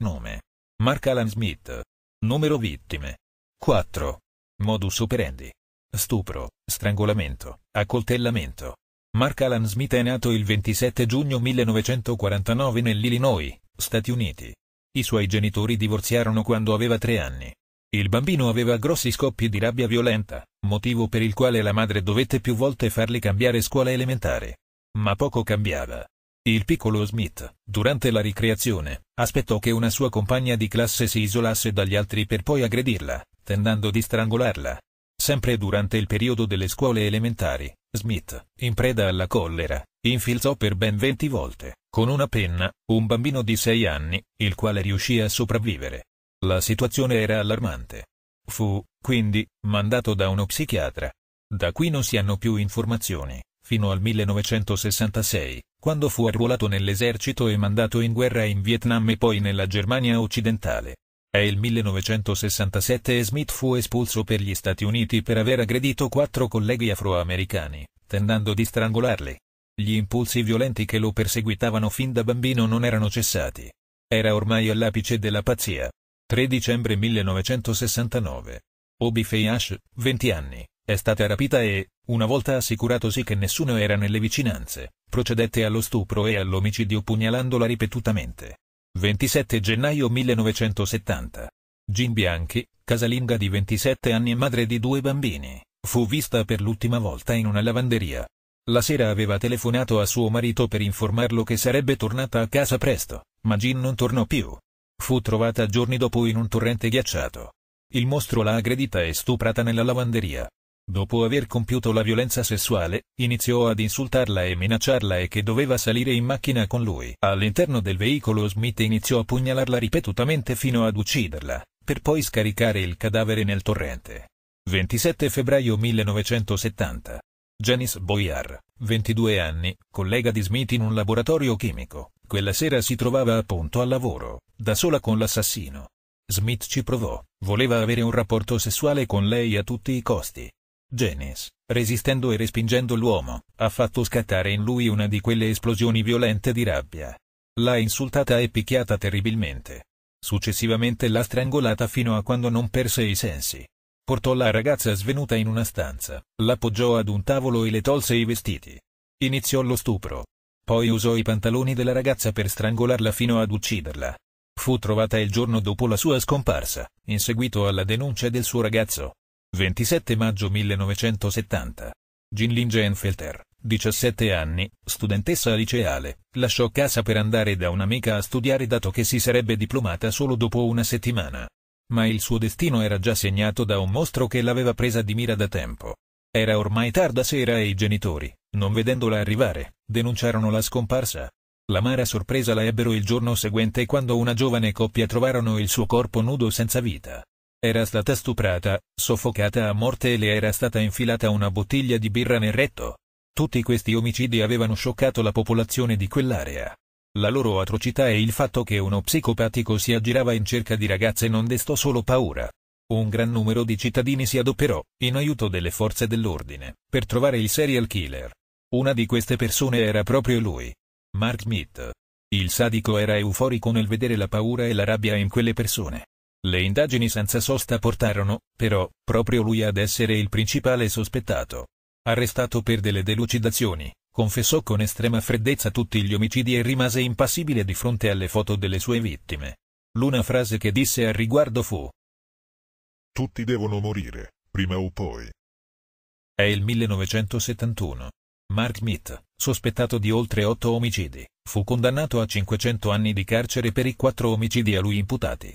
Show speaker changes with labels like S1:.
S1: Nome. Mark Alan Smith. Numero vittime. 4. Modus operandi. Stupro, strangolamento, accoltellamento. Mark Alan Smith è nato il 27 giugno 1949 nell'Illinois, Stati Uniti. I suoi genitori divorziarono quando aveva tre anni. Il bambino aveva grossi scoppi di rabbia violenta, motivo per il quale la madre dovette più volte farli cambiare scuola elementare. Ma poco cambiava. Il piccolo Smith, durante la ricreazione, aspettò che una sua compagna di classe si isolasse dagli altri per poi aggredirla, tentando di strangolarla. Sempre durante il periodo delle scuole elementari, Smith, in preda alla collera, infilzò per ben 20 volte, con una penna, un bambino di 6 anni, il quale riuscì a sopravvivere. La situazione era allarmante. Fu, quindi, mandato da uno psichiatra. Da qui non si hanno più informazioni fino al 1966, quando fu arruolato nell'esercito e mandato in guerra in Vietnam e poi nella Germania occidentale. È il 1967 e Smith fu espulso per gli Stati Uniti per aver aggredito quattro colleghi afroamericani, tentando di strangolarli. Gli impulsi violenti che lo perseguitavano fin da bambino non erano cessati. Era ormai all'apice della pazzia. 3 dicembre 1969. Obi Fei Ash, 20 anni, è stata rapita e, una volta assicuratosi che nessuno era nelle vicinanze, procedette allo stupro e all'omicidio pugnalandola ripetutamente. 27 gennaio 1970. Jean Bianchi, casalinga di 27 anni e madre di due bambini, fu vista per l'ultima volta in una lavanderia. La sera aveva telefonato a suo marito per informarlo che sarebbe tornata a casa presto, ma Jean non tornò più. Fu trovata giorni dopo in un torrente ghiacciato. Il mostro l'ha aggredita e stuprata nella lavanderia. Dopo aver compiuto la violenza sessuale, iniziò ad insultarla e minacciarla e che doveva salire in macchina con lui. All'interno del veicolo Smith iniziò a pugnalarla ripetutamente fino ad ucciderla, per poi scaricare il cadavere nel torrente. 27 febbraio 1970. Janice Boyar, 22 anni, collega di Smith in un laboratorio chimico, quella sera si trovava appunto al lavoro, da sola con l'assassino. Smith ci provò, voleva avere un rapporto sessuale con lei a tutti i costi. Genes, resistendo e respingendo l'uomo, ha fatto scattare in lui una di quelle esplosioni violente di rabbia. L'ha insultata e picchiata terribilmente. Successivamente l'ha strangolata fino a quando non perse i sensi. Portò la ragazza svenuta in una stanza, l'appoggiò ad un tavolo e le tolse i vestiti. Iniziò lo stupro. Poi usò i pantaloni della ragazza per strangolarla fino ad ucciderla. Fu trovata il giorno dopo la sua scomparsa, in seguito alla denuncia del suo ragazzo. 27 maggio 1970. Jinlin Genfelter, 17 anni, studentessa liceale, lasciò casa per andare da un'amica a studiare dato che si sarebbe diplomata solo dopo una settimana. Ma il suo destino era già segnato da un mostro che l'aveva presa di mira da tempo. Era ormai tarda sera e i genitori, non vedendola arrivare, denunciarono la scomparsa. L'amara sorpresa la ebbero il giorno seguente quando una giovane coppia trovarono il suo corpo nudo senza vita. Era stata stuprata, soffocata a morte e le era stata infilata una bottiglia di birra nel retto. Tutti questi omicidi avevano scioccato la popolazione di quell'area. La loro atrocità e il fatto che uno psicopatico si aggirava in cerca di ragazze non destò solo paura. Un gran numero di cittadini si adoperò, in aiuto delle forze dell'ordine, per trovare il serial killer. Una di queste persone era proprio lui. Mark Mead. Il sadico era euforico nel vedere la paura e la rabbia in quelle persone. Le indagini senza sosta portarono, però, proprio lui ad essere il principale sospettato. Arrestato per delle delucidazioni, confessò con estrema freddezza tutti gli omicidi e rimase impassibile di fronte alle foto delle sue vittime. L'una frase che disse al riguardo fu Tutti devono morire, prima o poi. È il 1971. Mark Mead, sospettato di oltre otto omicidi, fu condannato a 500 anni di carcere per i quattro omicidi a lui imputati.